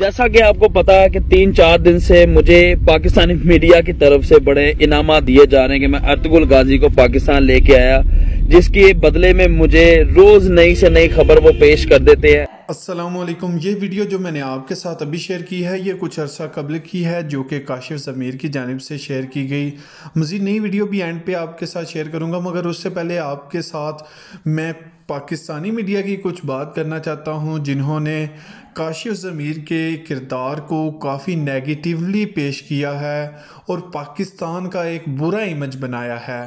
जैसा कि आपको पता है कि तीन चार दिन से मुझे पाकिस्तानी मीडिया की तरफ से बड़े इनाम दिए जा रहे हैं कि मैं अर्तगुल गाजी को पाकिस्तान लेके आया जिसके बदले में मुझे रोज नई से नई खबर वो पेश कर देते हैं असलम ये वीडियो जो मैंने आपके साथ अभी शेयर की है ये कुछ अर्सा कबल की है जो कि काशिफ ज़मीर की जानब से शेयर की गई मज़ीद नई वीडियो भी एंड पे आपके साथ शेयर करूँगा मगर उससे पहले आपके साथ मैं पाकिस्तानी मीडिया की कुछ बात करना चाहता हूँ जिन्होंने काशिफ ज़मीर के किरदार को काफ़ी नेगेटिवली पेश किया है और पाकिस्तान का एक बुरा इमेज बनाया है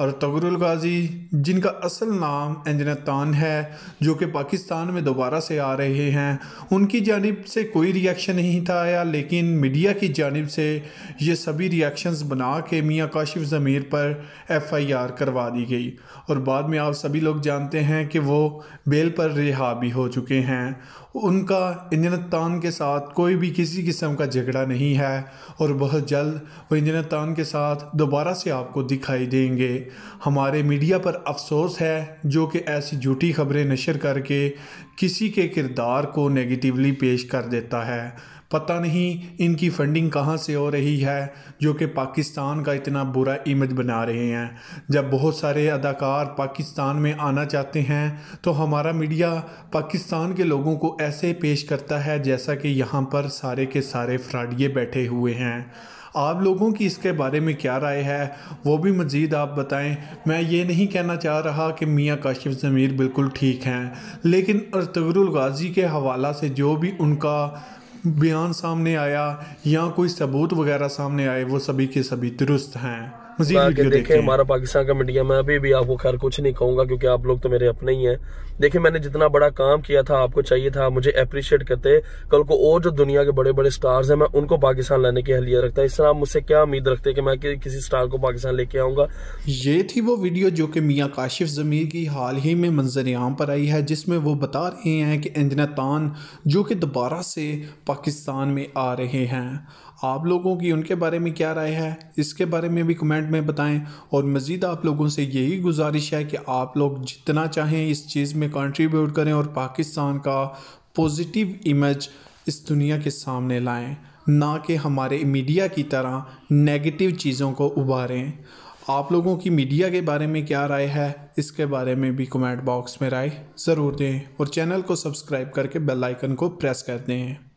और तगरुल गाजी जिनका असल नाम तान है जो कि पाकिस्तान में दोबारा से आ रहे हैं उनकी जानब से कोई रिएक्शन नहीं था आया लेकिन मीडिया की जानब से ये सभी रिएक्शंस बना के मियाँ काशिफ ज़मीर पर एफ़ आई आर करवा दी गई और बाद में आप सभी लोग जानते हैं कि वो बेल पर रिहा भी हो चुके हैं उनका इंजनतान के साथ कोई भी किसी किस्म का झगड़ा नहीं है और बहुत जल्द वो इंजनतान के साथ दोबारा से आपको दिखाई देंगे हमारे मीडिया पर अफसोस है जो कि ऐसी झूठी खबरें नशर करके किसी के किरदार को नेगेटिवली पेश कर देता है पता नहीं इनकी फंडिंग कहाँ से हो रही है जो कि पाकिस्तान का इतना बुरा इमेज बना रहे हैं जब बहुत सारे अदाकार पाकिस्तान में आना चाहते हैं तो हमारा मीडिया पाकिस्तान के लोगों को ऐसे पेश करता है जैसा कि यहाँ पर सारे के सारे फ्राडिये बैठे हुए हैं आप लोगों की इसके बारे में क्या राय है वो भी मज़ीद आप बताएं मैं ये नहीं कहना चाह रहा कि मियाँ काशिफ ज़मीर बिल्कुल ठीक हैं लेकिन अरतगरुल गाजी के हवाला से जो भी उनका बयान सामने आया या कोई सबूत वगैरह सामने आए वो सभी के सभी दुरुस्त हैं देखे, वीडियो हमारा पाकिस्तान का मीडिया मैं अभी भी आपको खैर कुछ नहीं कहूंगा क्योंकि आप लोग तो मेरे अपने ही हैं देखिए मैंने जितना बड़ा काम किया था आपको चाहिए था मुझे अप्रिशिएट करते कल को और जो दुनिया के बड़े बड़े स्टार्स हैं मैं उनको पाकिस्तान लाने की हलिया रखता इस तरह आप मुझसे क्या उम्मीद रखते हैं कि मैं कि, किसी स्टार को पाकिस्तान लेके आऊंगा ये थी वो वीडियो जो कि मियाँ काशिफ ज़मीर की हाल ही में मंजर आम पर आई है जिसमें वो बता रहे हैं कि अंजना तान जो कि दोबारा से पाकिस्तान में आ रहे हैं आप लोगों की उनके बारे में क्या राय है इसके बारे में भी कमेंट कमेंट में बताएं और मज़ीद आप लोगों से यही गुजारिश है कि आप लोग जितना चाहें इस चीज़ में कंट्रीब्यूट करें और पाकिस्तान का पॉजिटिव इमेज इस दुनिया के सामने लाएं ना कि हमारे मीडिया की तरह नेगेटिव चीज़ों को उभारें आप लोगों की मीडिया के बारे में क्या राय है इसके बारे में भी कमेंट बॉक्स में राय ज़रूर दें और चैनल को सब्सक्राइब करके बेल आइकन को प्रेस कर दें